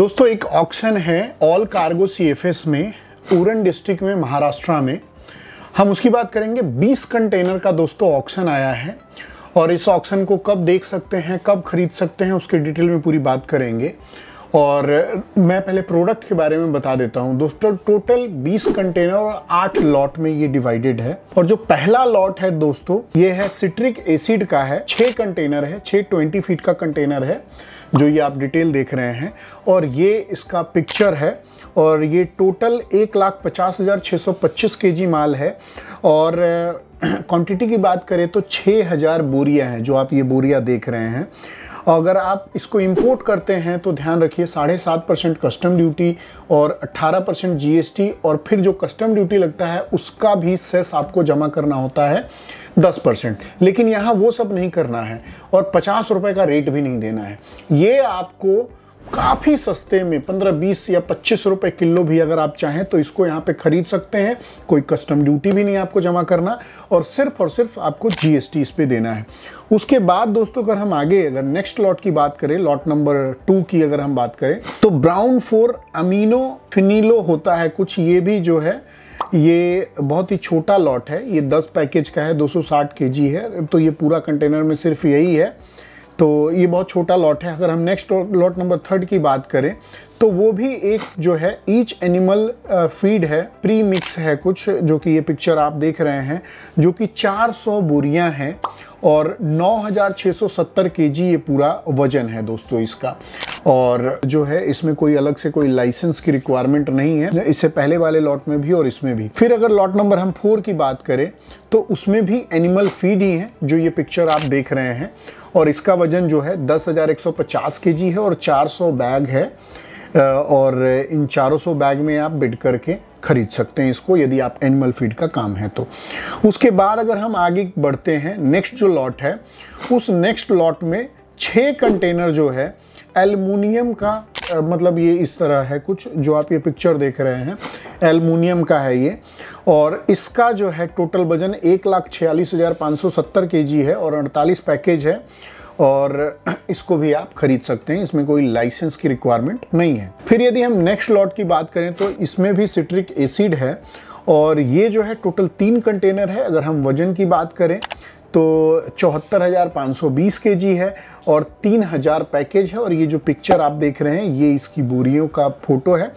दोस्तों एक ऑक्शन है ऑल कार्गो सीएफएस में उरन डिस्ट्रिक्ट में महाराष्ट्र में हम उसकी बात करेंगे 20 कंटेनर का दोस्तों ऑक्शन आया है और इस ऑक्शन को कब देख सकते हैं कब खरीद सकते हैं उसके डिटेल में पूरी बात करेंगे और मैं पहले प्रोडक्ट के बारे में बता देता हूँ दोस्तों टोटल 20 कंटेनर और 8 लॉट में ये डिवाइडेड है और जो पहला लॉट है दोस्तों ये है सिट्रिक एसिड का है छः कंटेनर है छः ट्वेंटी फीट का कंटेनर है जो ये आप डिटेल देख रहे हैं और ये इसका पिक्चर है और ये टोटल एक लाख पचास हज़ार छः सौ पच्चीस के जी माल है और क्वांटिटी की बात करें तो छः हज़ार बोरियाँ हैं जो आप ये बोरियाँ देख रहे हैं अगर आप इसको इंपोर्ट करते हैं तो ध्यान रखिए साढ़े सात परसेंट कस्टम ड्यूटी और अट्ठारह परसेंट जी और फिर जो कस्टम ड्यूटी लगता है उसका भी सेस आपको जमा करना होता है दस परसेंट लेकिन यहाँ वो सब नहीं करना है और पचास रुपये का रेट भी नहीं देना है ये आपको काफ़ी सस्ते में 15-20 या 25 रुपए किलो भी अगर आप चाहें तो इसको यहाँ पे खरीद सकते हैं कोई कस्टम ड्यूटी भी नहीं आपको जमा करना और सिर्फ और सिर्फ आपको जीएसटी इस पर देना है उसके बाद दोस्तों अगर हम आगे अगर नेक्स्ट लॉट की बात करें लॉट नंबर टू की अगर हम बात करें तो ब्राउन फोर अमीनो फिनीलो होता है कुछ ये भी जो है ये बहुत ही छोटा लॉट है ये दस पैकेज का है 260 केजी है तो ये पूरा कंटेनर में सिर्फ यही है तो ये बहुत छोटा लॉट है अगर हम नेक्स्ट लॉट नंबर थर्ड की बात करें तो वो भी एक जो है ईच एनिमल फीड है प्री मिक्स है कुछ जो कि ये पिक्चर आप देख रहे हैं जो कि 400 बोरियाँ हैं और 9,670 हज़ार ये पूरा वजन है दोस्तों इसका और जो है इसमें कोई अलग से कोई लाइसेंस की रिक्वायरमेंट नहीं है इससे पहले वाले लॉट में भी और इसमें भी फिर अगर लॉट नंबर हम फोर की बात करें तो उसमें भी एनिमल फीड ही है जो ये पिक्चर आप देख रहे हैं और इसका वजन जो है दस हज़ार एक सौ पचास के जी है और चार सौ बैग है और इन 400 बैग में आप बिड करके खरीद सकते हैं इसको यदि आप एनिमल फीड का काम है तो उसके बाद अगर हम आगे बढ़ते हैं नेक्स्ट जो लॉट है उस नेक्स्ट लॉट में छः कंटेनर जो है एलमूनियम का मतलब ये इस तरह है कुछ जो आप ये पिक्चर देख रहे हैं एलमुनियम का है ये और इसका जो है टोटल वजन एक लाख छियालीस हज़ार पाँच सौ सत्तर के जी है और अड़तालीस पैकेज है और इसको भी आप खरीद सकते हैं इसमें कोई लाइसेंस की रिक्वायरमेंट नहीं है फिर यदि हम नेक्स्ट लॉट की बात करें तो इसमें भी सिट्रिक एसिड है और ये जो है टोटल तीन कंटेनर है अगर हम वजन की बात करें तो चौहत्तर हज़ार पाँच सौ बीस के जी है और तीन हज़ार पैकेज है और ये जो पिक्चर आप देख रहे हैं ये इसकी बोरियों का फ़ोटो है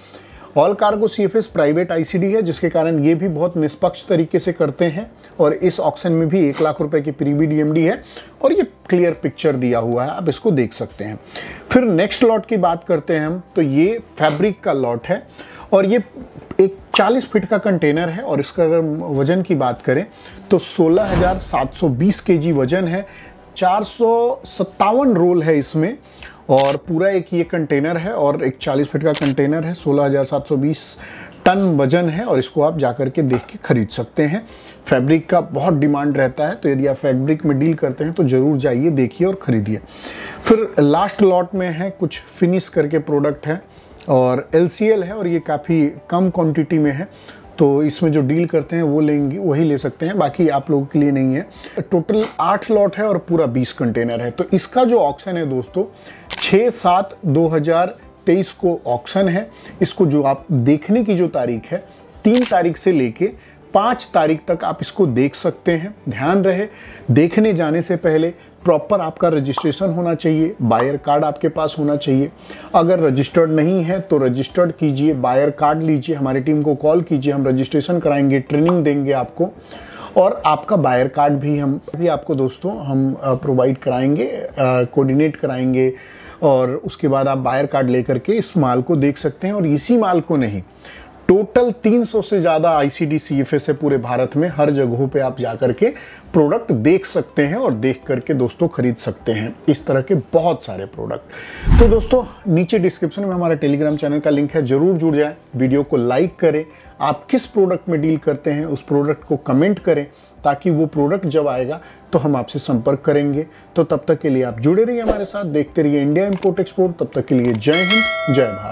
all cargo C F S private I C D है जिसके कारण ये भी बहुत निष्पक्ष तरीके से करते हैं और इस ऑप्शन में भी एक लाख रुपए की प्रीवी डी एम डी है और ये क्लियर पिक्चर दिया हुआ है आप इसको देख सकते हैं फिर नेक्स्ट लॉट की बात करते हैं हम तो ये फैब्रिक का लॉट है और ये एक 40 फीट का कंटेनर है और इसका अगर वज़न की बात करें तो 16,720 केजी वज़न है चार रोल है इसमें और पूरा एक ये कंटेनर है और एक 40 फीट का कंटेनर है 16,720 टन वजन है और इसको आप जा कर के देख के ख़रीद सकते हैं फैब्रिक का बहुत डिमांड रहता है तो यदि आप फैब्रिक में डील करते हैं तो ज़रूर जाइए देखिए और ख़रीदिए फिर लास्ट लॉट में है कुछ फिनिश करके प्रोडक्ट है और एल है और ये काफ़ी कम क्वांटिटी में है तो इसमें जो डील करते हैं वो लेंगे वही ले सकते हैं बाकी आप लोगों के लिए नहीं है टोटल आठ लॉट है और पूरा बीस कंटेनर है तो इसका जो ऑप्शन है दोस्तों छः सात दो हज़ार तेईस को ऑप्शन है इसको जो आप देखने की जो तारीख है तीन तारीख से लेके पाँच तारीख तक आप इसको देख सकते हैं ध्यान रहे देखने जाने से पहले प्रॉपर आपका रजिस्ट्रेशन होना चाहिए बायर कार्ड आपके पास होना चाहिए अगर रजिस्टर्ड नहीं है तो रजिस्टर्ड कीजिए बायर कार्ड लीजिए हमारी टीम को कॉल कीजिए हम रजिस्ट्रेशन कराएंगे ट्रेनिंग देंगे आपको और आपका बायर कार्ड भी हम भी आपको दोस्तों हम प्रोवाइड कराएंगे कोऑर्डिनेट कराएंगे और उसके बाद आप बायर कार्ड लेकर के इस माल को देख सकते हैं और इसी माल को नहीं टोटल 300 से ज़्यादा आईसीडी सीएफएस है पूरे भारत में हर जगहों पे आप जाकर के प्रोडक्ट देख सकते हैं और देख करके दोस्तों खरीद सकते हैं इस तरह के बहुत सारे प्रोडक्ट तो दोस्तों नीचे डिस्क्रिप्शन में हमारे टेलीग्राम चैनल का लिंक है ज़रूर जुड़ जाए वीडियो को लाइक करें आप किस प्रोडक्ट में डील करते हैं उस प्रोडक्ट को कमेंट करें ताकि वो प्रोडक्ट जब आएगा तो हम आपसे संपर्क करेंगे तो तब तक के लिए आप जुड़े रहिए हमारे साथ देखते रहिए इंडिया इम्पोर्ट एक्सपोर्ट तब तक के लिए जय हिंद जय भारत